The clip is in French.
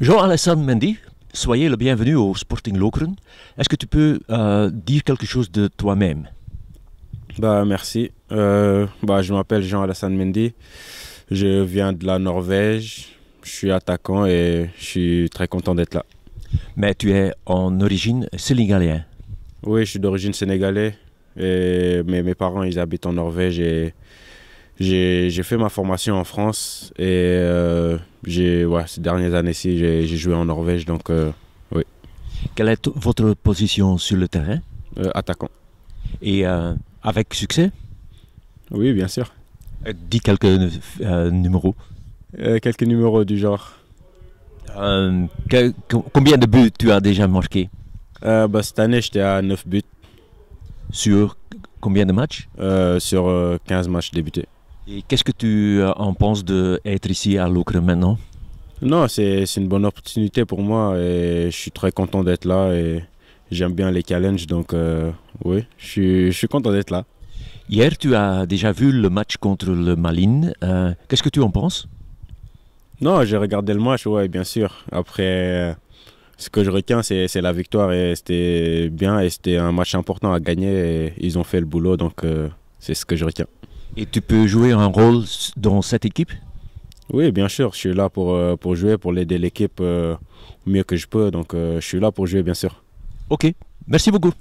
Jean-Alessandre Mendy, soyez le bienvenu au Sporting Lokeren. Est-ce que tu peux euh, dire quelque chose de toi-même bah, Merci. Euh, bah, je m'appelle Jean-Alessandre Mendy. Je viens de la Norvège. Je suis attaquant et je suis très content d'être là. Mais tu es en origine sénégalais? Oui, je suis d'origine sénégalais. Et, mais mes parents, ils habitent en Norvège et j'ai fait ma formation en France et euh, j'ai ces dernières années-ci, j'ai joué en Norvège, donc euh, oui. Quelle est votre position sur le terrain euh, Attaquant. Et euh, avec succès Oui, bien sûr. dis quelques numéros. quelques numéros du genre. combien de buts tu as déjà marqué bah, Cette année, j'étais à 9 buts. Sur combien de matchs Sur 15 matchs débutés. Et qu'est-ce que tu en penses d'être ici à Lucre maintenant non, c'est une bonne opportunité pour moi et je suis très content d'être là et j'aime bien les challenges, donc euh, oui, je suis, je suis content d'être là. Hier, tu as déjà vu le match contre le Malines. Euh, qu'est-ce que tu en penses Non, j'ai regardé le match, oui, bien sûr. Après, euh, ce que je retiens, c'est la victoire et c'était bien et c'était un match important à gagner et ils ont fait le boulot, donc c'est ce que je retiens. Et tu peux jouer un rôle dans cette équipe oui, bien sûr, je suis là pour, euh, pour jouer, pour l'aider l'équipe euh, mieux que je peux. Donc euh, je suis là pour jouer, bien sûr. Ok, merci beaucoup.